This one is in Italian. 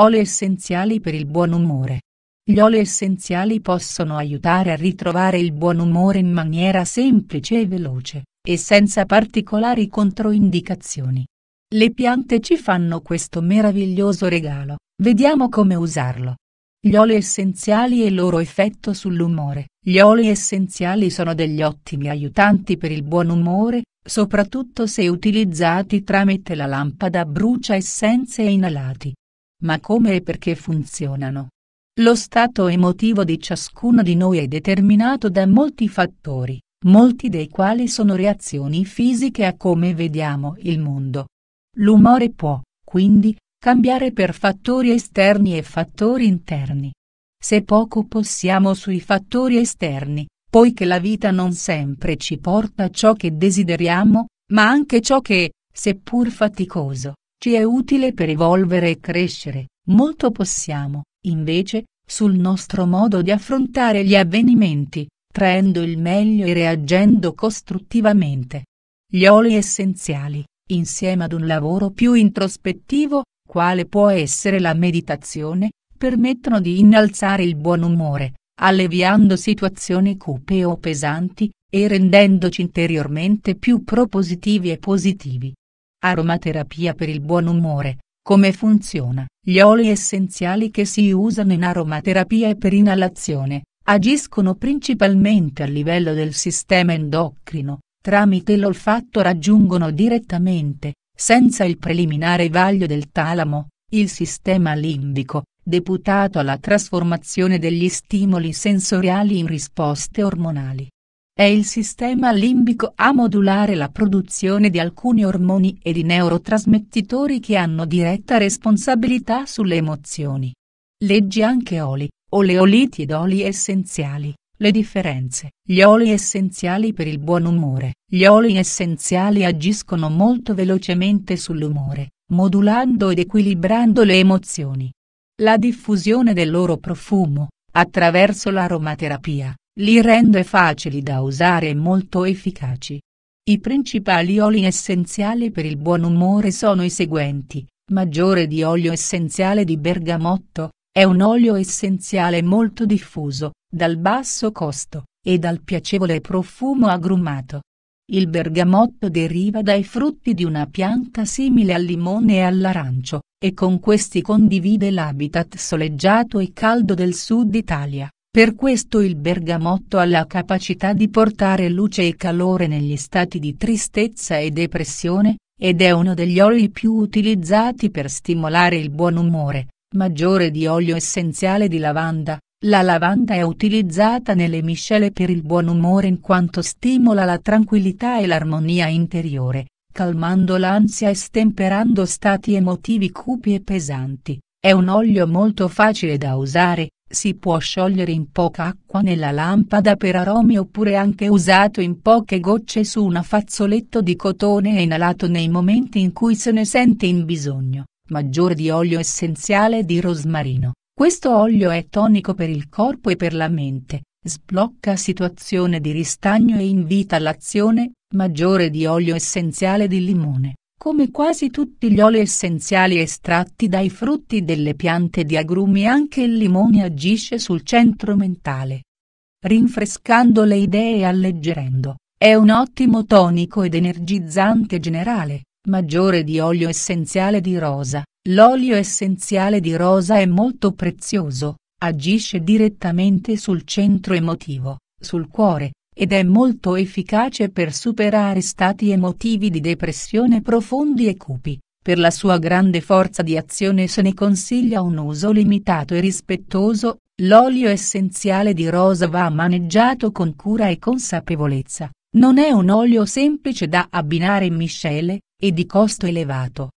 Oli essenziali per il buon umore. Gli oli essenziali possono aiutare a ritrovare il buon umore in maniera semplice e veloce, e senza particolari controindicazioni. Le piante ci fanno questo meraviglioso regalo, vediamo come usarlo. Gli oli essenziali e il loro effetto sull'umore. Gli oli essenziali sono degli ottimi aiutanti per il buon umore, soprattutto se utilizzati tramite la lampada brucia essenze e inalati ma come e perché funzionano. Lo stato emotivo di ciascuno di noi è determinato da molti fattori, molti dei quali sono reazioni fisiche a come vediamo il mondo. L'umore può, quindi, cambiare per fattori esterni e fattori interni. Se poco possiamo sui fattori esterni, poiché la vita non sempre ci porta ciò che desideriamo, ma anche ciò che, seppur faticoso, ci è utile per evolvere e crescere, molto possiamo, invece, sul nostro modo di affrontare gli avvenimenti, traendo il meglio e reagendo costruttivamente. Gli oli essenziali, insieme ad un lavoro più introspettivo, quale può essere la meditazione, permettono di innalzare il buon umore, alleviando situazioni cupe o pesanti, e rendendoci interiormente più propositivi e positivi. Aromaterapia per il buon umore. Come funziona? Gli oli essenziali che si usano in aromaterapia e per inalazione agiscono principalmente a livello del sistema endocrino, tramite l'olfatto raggiungono direttamente, senza il preliminare vaglio del talamo, il sistema limbico, deputato alla trasformazione degli stimoli sensoriali in risposte ormonali. È il sistema limbico a modulare la produzione di alcuni ormoni e di neurotrasmettitori che hanno diretta responsabilità sulle emozioni. Leggi anche oli, oleoliti ed oli essenziali. Le differenze. Gli oli essenziali per il buon umore. Gli oli essenziali agiscono molto velocemente sull'umore, modulando ed equilibrando le emozioni. La diffusione del loro profumo, attraverso l'aromaterapia, li rende facili da usare e molto efficaci. I principali oli essenziali per il buon umore sono i seguenti, maggiore di olio essenziale di bergamotto, è un olio essenziale molto diffuso, dal basso costo, e dal piacevole profumo agrumato. Il bergamotto deriva dai frutti di una pianta simile al limone e all'arancio, e con questi condivide l'habitat soleggiato e caldo del sud Italia. Per questo il bergamotto ha la capacità di portare luce e calore negli stati di tristezza e depressione, ed è uno degli oli più utilizzati per stimolare il buon umore, maggiore di olio essenziale di lavanda. La lavanda è utilizzata nelle miscele per il buon umore in quanto stimola la tranquillità e l'armonia interiore, calmando l'ansia e stemperando stati emotivi cupi e pesanti. È un olio molto facile da usare, si può sciogliere in poca acqua nella lampada per aromi oppure anche usato in poche gocce su un fazzoletto di cotone e inalato nei momenti in cui se ne sente in bisogno, maggiore di olio essenziale di rosmarino. Questo olio è tonico per il corpo e per la mente, sblocca situazione di ristagno e invita all'azione, maggiore di olio essenziale di limone. Come quasi tutti gli oli essenziali estratti dai frutti delle piante di agrumi anche il limone agisce sul centro mentale. Rinfrescando le idee e alleggerendo, è un ottimo tonico ed energizzante generale, maggiore di olio essenziale di rosa. L'olio essenziale di rosa è molto prezioso, agisce direttamente sul centro emotivo, sul cuore, ed è molto efficace per superare stati emotivi di depressione profondi e cupi. Per la sua grande forza di azione se ne consiglia un uso limitato e rispettoso, l'olio essenziale di rosa va maneggiato con cura e consapevolezza, non è un olio semplice da abbinare in miscele, e di costo elevato,